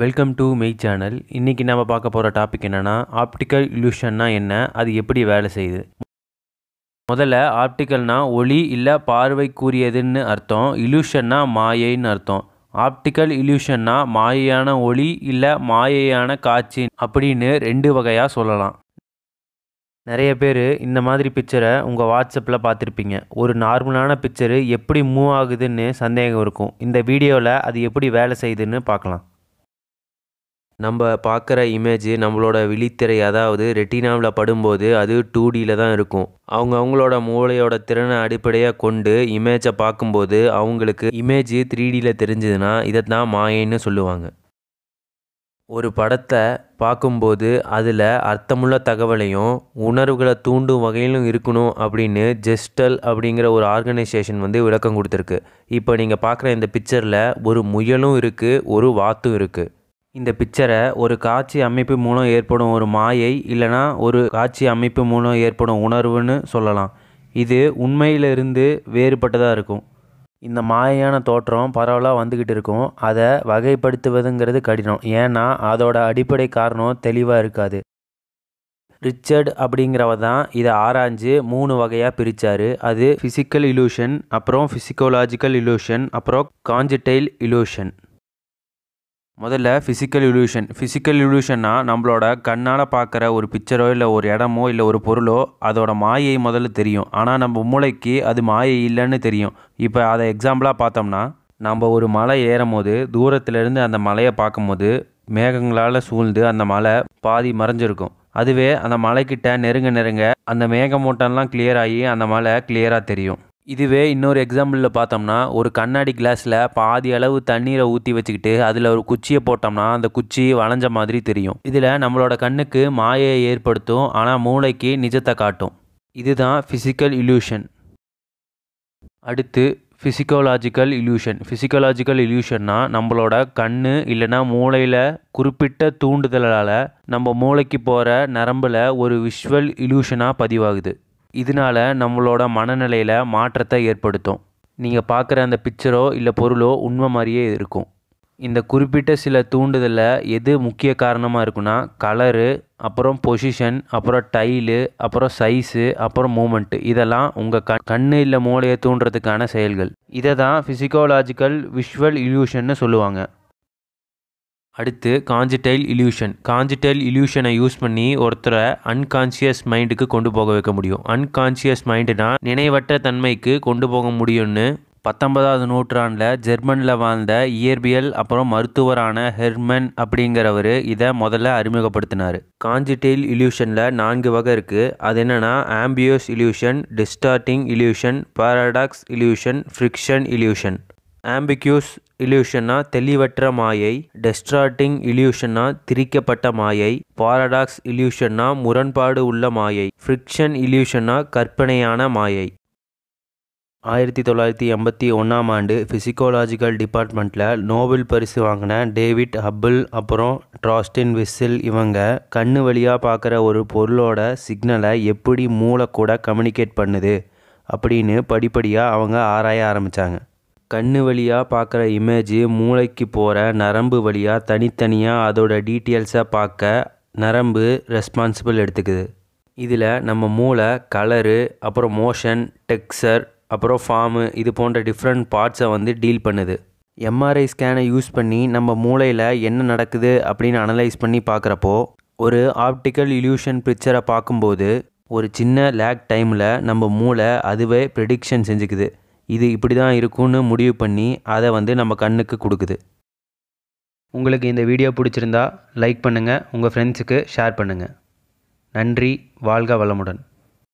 welcome to மெய் channel இன்றைக்கி நம்ம பார்க்க போகிற டாபிக் என்னென்னா ஆப்டிக்கல் இல்யூஷன்னா என்ன அது எப்படி வேலை செய்யுது முதல்ல ஆப்டிக்கல்னால் ஒளி இல்லை பார்வை கூறியதுன்னு அர்த்தம் இல்யூஷன்னா மாயைன்னு அர்த்தம் ஆப்டிக்கல் இல்யூஷன்னா மாயையான ஒளி இல்லை மாயையான காட்சி அப்படின்னு ரெண்டு வகையாக சொல்லலாம் நிறைய பேர் இந்த மாதிரி பிக்சரை உங்கள் வாட்ஸ்அப்பில் பார்த்துருப்பீங்க ஒரு நார்மலான பிக்சரு எப்படி மூவ் ஆகுதுன்னு சந்தேகம் இருக்கும் இந்த வீடியோவில் அது எப்படி வேலை செய்யுதுன்னு பார்க்கலாம் நம்ம பார்க்குற இமேஜ் நம்மளோட விழித்திரை அதாவது ரெட்டினாவில் படும்போது அது டூ டியில் தான் இருக்கும் அவங்க அவங்களோட மூளையோட திறனை அடிப்படையாக கொண்டு இமேஜை பார்க்கும்போது அவங்களுக்கு இமேஜ் த்ரீ டியில் தெரிஞ்சதுன்னா இதை தான் மாயைன்னு சொல்லுவாங்க ஒரு படத்தை பார்க்கும்போது அதில் அர்த்தமுள்ள தகவலையும் உணர்வுகளை தூண்டும் வகையிலும் இருக்கணும் அப்படின்னு ஜெஸ்டல் அப்படிங்கிற ஒரு ஆர்கனைசேஷன் வந்து விளக்கம் கொடுத்துருக்கு இப்போ நீங்கள் பார்க்குற இந்த பிக்சரில் ஒரு முயலும் இருக்குது ஒரு வாத்தும் இருக்குது இந்த பிக்சரை ஒரு காட்சி அமைப்பு மூலம் ஏற்படும் ஒரு மாயை இல்லைனா ஒரு காட்சி அமைப்பு மூலம் ஏற்படும் உணர்வுன்னு சொல்லலாம் இது உண்மையிலிருந்து வேறுபட்டதாக இருக்கும் இந்த மாயையான தோற்றம் பரவலாக வந்துக்கிட்டு இருக்கும் அதை வகைப்படுத்துவதுங்கிறது கடினம் ஏன்னா அதோட அடிப்படை காரணம் தெளிவாக இருக்காது ரிச்சர்ட் அப்படிங்கிறவ தான் இதை ஆராய்ஞ்சு மூணு வகையாக பிரித்தார் அது ஃபிசிக்கல் இலூஷன் அப்புறம் ஃபிசிக்கோலாஜிக்கல் இலூஷன் அப்புறம் காஞ்சிடைல் இலூஷன் முதல்ல ஃபிசிக்கல் இல்யூஷன் ஃபிசிக்கல் இல்யூஷன்னா நம்மளோட கண்ணால் பார்க்குற ஒரு பிக்சரோ இல்லை ஒரு இடமோ இல்லை ஒரு பொருளோ அதோட மாயை முதல்ல தெரியும் ஆனால் நம்ம மூளைக்கு அது மாயை இல்லைன்னு தெரியும் இப்போ அதை எக்ஸாம்பிளாக பார்த்தோம்னா நம்ம ஒரு மலை ஏறும் போது தூரத்துலேருந்து அந்த மலையை பார்க்கும்போது மேகங்களால் சூழ்ந்து அந்த மலை பாதி மறைஞ்சிருக்கும் அதுவே அந்த மலைக்கிட்ட நெருங்க நெருங்க அந்த மேகமூட்டம்லாம் கிளியர் ஆகி அந்த மலை கிளியராக தெரியும் இதுவே இன்னொரு எக்ஸாம்பிளில் பார்த்தோம்னா ஒரு கண்ணாடி கிளாஸில் பாதி அளவு தண்ணீரை ஊற்றி வச்சுக்கிட்டு அதில் ஒரு குச்சியை போட்டோம்னா அந்த குச்சி வளைஞ்ச மாதிரி தெரியும் இதில் நம்மளோட கண்ணுக்கு மாயையை ஏற்படுத்தும் ஆனால் மூளைக்கு நிஜத்தை காட்டும் இதுதான் ஃபிசிக்கல் இல்யூஷன் அடுத்து ஃபிசிக்கோலாஜிக்கல் இல்யூஷன் ஃபிசிக்கோலாஜிக்கல் இல்யூஷன்னா நம்மளோட கண் இல்லைனா மூளையில் குறிப்பிட்ட தூண்டுதலால் நம்ம மூளைக்கு போகிற நரம்பில் ஒரு விஷுவல் இல்யூஷனாக பதிவாகுது இதனால் நம்மளோட மனநிலையில் மாற்றத்தை ஏற்படுத்தும் நீங்கள் பார்க்குற அந்த பிக்சரோ இல்லை பொருளோ உண்மை மாதிரியே இருக்கும் இந்த குறிப்பிட்ட சில தூண்டுதலில் எது முக்கிய காரணமாக இருக்குன்னா கலரு அப்புறம் பொசிஷன் அப்புறம் டைலு அப்புறம் சைஸு அப்புறம் மூமெண்ட்டு இதெல்லாம் உங்கள் கண் கண்ணு இல்லை மூளையை தூண்டுறதுக்கான செயல்கள் இதை தான் ஃபிசிக்கோலாஜிக்கல் விஷுவல் இல்யூஷன்னு சொல்லுவாங்க அடுத்து காஞ்சிடைல் இல்யூஷன் காஞ்சிடைல் இல்யூஷனை யூஸ் பண்ணி ஒருத்தரை அன்கான்சியஸ் மைண்டுக்கு கொண்டு போக வைக்க முடியும் அன்கான்சியஸ் மைண்டுனா நினைவற்ற தன்மைக்கு கொண்டு போக முடியும்னு பத்தொன்பதாவது நூற்றாண்டில் ஜெர்மனில் வாழ்ந்த இயற்பியல் அப்புறம் மருத்துவரான ஹெர்மன் அப்படிங்கிறவர் இதை முதல்ல அறிமுகப்படுத்தினார் காஞ்சிடைல் இல்யூஷனில் நான்கு வகை இருக்குது அது என்னென்னா ஆம்பியோஸ் illusion distorting illusion paradox illusion fiction illusion ambiguous இல்யூஷனா தெளிவற்ற மாயை டெஸ்ட்ராட்டிங் இல்யூஷனா திரிக்கப்பட்ட மாயை பாரடாக்ஸ் இல்யூஷனா முரண்பாடு உள்ள மாயை ஃப்ரிக்ஷன் இல்யூஷனா கற்பனையான மாயை ஆயிரத்தி தொள்ளாயிரத்தி எண்பத்தி ஒன்றாம் ஆண்டு ஃபிசிக்கோலாஜிக்கல் டிபார்ட்மெண்ட்டில் நோபல் பரிசு வாங்கின டேவிட் ஹப்பிள் அப்புறம் ட்ராஸ்டின் விஸ்ஸில் இவங்க கண்ணு வழியாக பார்க்குற ஒரு பொருளோட சிக்னலை எப்படி மூளை கூட கம்யூனிகேட் பண்ணுது அப்படின்னு படிப்படியாக அவங்க ஆராய ஆரம்பித்தாங்க கண்ணு வழியாக பார்க்குற இமேஜ் மூளைக்கு போகிற நரம்பு வழியாக தனித்தனியாக அதோடய டீட்டெயில்ஸை பார்க்க நரம்பு ரெஸ்பான்சிபிள் எடுத்துக்குது இதில் நம்ம மூளை கலரு அப்புறம் மோஷன் டெக்ஸ்சர் அப்புறம் ஃபார்மு இது போன்ற டிஃப்ரெண்ட் பார்ட்ஸை வந்து டீல் பண்ணுது எம்ஆர்ஐ ஸ்கேனை யூஸ் பண்ணி நம்ம மூளையில் என்ன நடக்குது அப்படின்னு அனலைஸ் பண்ணி பார்க்குறப்போ ஒரு ஆப்டிக்கல் இல்யூஷன் பிக்சரை பார்க்கும்போது ஒரு சின்ன லேக் டைமில் நம்ம மூளை அதுவே ப்ரெடிக்ஷன் செஞ்சுக்குது இது இப்படி தான் இருக்கும்னு முடிவு பண்ணி அதை வந்து நம்ம கண்ணுக்கு கொடுக்குது உங்களுக்கு இந்த வீடியோ பிடிச்சிருந்தா லைக் பண்ணுங்கள் உங்கள் ஃப்ரெண்ட்ஸுக்கு ஷேர் பண்ணுங்கள் நன்றி வாழ்க வளமுடன்